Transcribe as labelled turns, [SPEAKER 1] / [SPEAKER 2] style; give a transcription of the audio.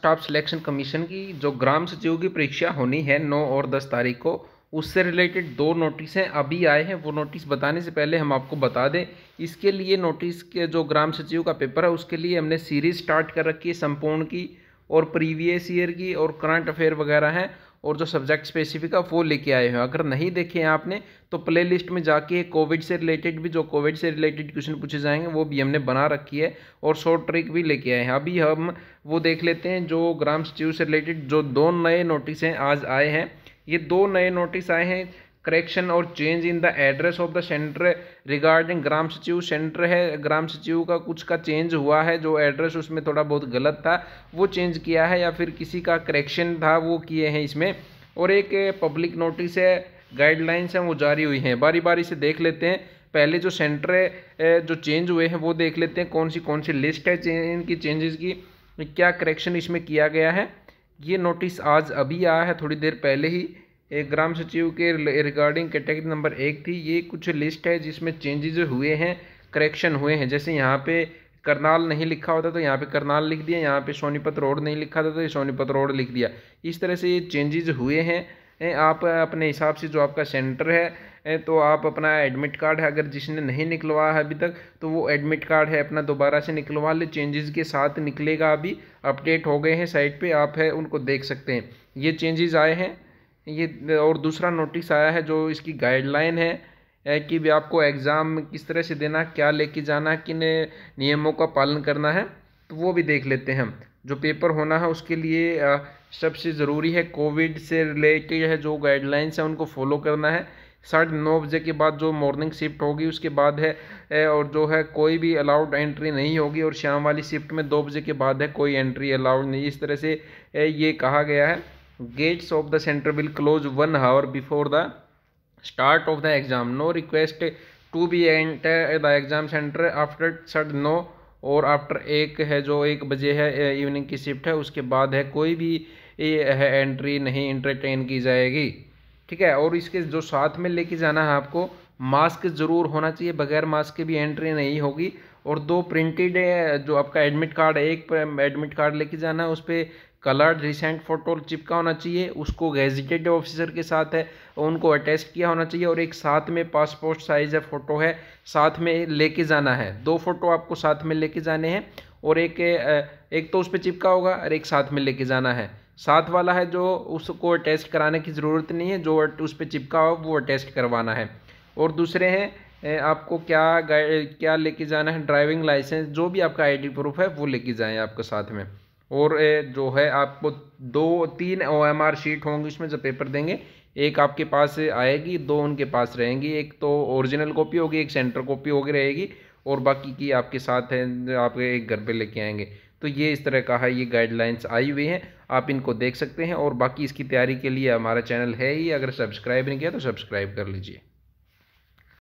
[SPEAKER 1] staff selection commission की जो ग्राम सचिव की परीक्षा होनी है 9 और 10 तारीख को उससे रिलेटेड दो नोटिस हैं अभी आए हैं वो नोटिस बताने से पहले हम आपको बता दें इसके लिए नोटिस के जो ग्राम सचिव का पेपर है उसके लिए हमने सीरीज स्टार्ट कर रखी है संपूर्ण की और प्रीवियस ईयर की और करंट अफेयर वगैरह हैं और जो सब्जेक्ट स्पेसिफिक है वो लेके आए हैं अगर नहीं देखे हैं आपने तो प्ले लिस्ट में जाके कोविड से रिलेटेड भी जो कोविड से रिलेटेड क्वेश्चन पूछे जाएंगे वो भी हमने बना रखी है और शॉर्ट ट्रिक भी लेके आए हैं अभी हम वो देख लेते हैं जो ग्राम सचिव से रिलेटेड जो दो नए नोटिस हैं आज आए हैं ये दो नए नोटिस आए हैं करेक्शन और change in the address of the centre regarding ग्राम सचिव सेंटर है ग्राम सचिव का कुछ का चेंज हुआ है जो एड्रेस उसमें थोड़ा बहुत गलत था वो चेंज किया है या फिर किसी का करेक्शन था वो किए हैं इसमें और एक पब्लिक नोटिस है गाइडलाइंस हैं वो जारी हुई हैं बारी बारी से देख लेते हैं पहले जो सेंटर है जो चेंज हुए हैं वो देख लेते हैं कौन सी कौन सी लिस्ट है इनकी चेंजेस की क्या करेक्शन इसमें किया गया है ये नोटिस आज अभी आया है थोड़ी देर पहले ही एक ग्राम सचिव के रिगार्डिंग कैटेगरी नंबर एक थी ये कुछ लिस्ट है जिसमें चेंजेज हुए हैं करेक्शन हुए हैं जैसे यहाँ पे करनाल नहीं लिखा होता तो यहाँ पे करनाल लिख दिया यहाँ पे सोनीपत रोड नहीं लिखा था तो ये सोनीपत रोड लिख दिया इस तरह से ये चेंजेज हुए हैं आप अपने हिसाब से जो आपका सेंटर है तो आप अपना एडमिट कार्ड है अगर जिसने नहीं निकलवाया है अभी तक तो वो एडमिट कार्ड है अपना दोबारा से निकलवा ले चेंजेस के साथ निकलेगा अभी अपडेट हो गए हैं साइट पे आप है उनको देख सकते हैं ये चेंजेस आए हैं ये और दूसरा नोटिस आया है जो इसकी गाइडलाइन है कि भी आपको एग्ज़ाम किस तरह से देना क्या लेके जाना किन नियमों का पालन करना है तो वो भी देख लेते हैं जो पेपर होना है उसके लिए सबसे ज़रूरी है कोविड से रिलेटेड है जो गाइडलाइंस हैं उनको फॉलो करना है साढ़े नौ बजे के बाद जो मॉर्निंग शिफ्ट होगी उसके बाद है और जो है कोई भी अलाउड एंट्री नहीं होगी और शाम वाली शिफ्ट में दो बजे के बाद है कोई एंट्री अलाउड नहीं इस तरह से ये कहा गया है gates of the center will close one hour before the start of the exam no request to be enter the exam center after third no और आफ्टर एक है जो एक बजे है इवनिंग की शिफ्ट है उसके बाद है कोई भी है एंट्री नहीं इंटरटेन की जाएगी ठीक है और इसके जो साथ में लेके जाना है आपको मास्क ज़रूर होना चाहिए बगैर मास्क के भी एंट्री नहीं होगी और दो प्रिंटेड है जो आपका एडमिट कार्ड है एक एडमिट कार्ड लेके जाना है उस पर कलर्ड रिसेंट फ़ोटो चिपका होना चाहिए उसको गेजिटेड ऑफिसर के साथ है उनको अटैच किया होना चाहिए और एक साथ में पासपोर्ट साइज़ है फ़ोटो है साथ में लेके जाना है दो फ़ोटो आपको साथ में लेके जाने हैं और एक एक तो उस पर चिपका होगा और एक साथ में लेके जाना है साथ वाला है जो उसको अटेस्ट कराने की ज़रूरत नहीं है जो उस पर चिपका हो वो अटेस्ट करवाना है और दूसरे हैं आपको क्या क्या लेके जाना है ड्राइविंग लाइसेंस जो भी आपका आईडी प्रूफ है वो लेके जाएं आपके साथ में और जो है आपको दो तीन ओ शीट होंगी उसमें जब पेपर देंगे एक आपके पास आएगी दो उनके पास रहेंगी एक तो ओरिजिनल कॉपी होगी एक सेंटर कॉपी होगी रहेगी और बाकी की आपके साथ है आपके एक घर पे लेके आएंगे तो ये इस तरह का है ये गाइडलाइंस आई हुई हैं आप इनको देख सकते हैं और बाकी इसकी तैयारी के लिए हमारा चैनल है ही अगर सब्सक्राइब नहीं किया तो सब्सक्राइब कर लीजिए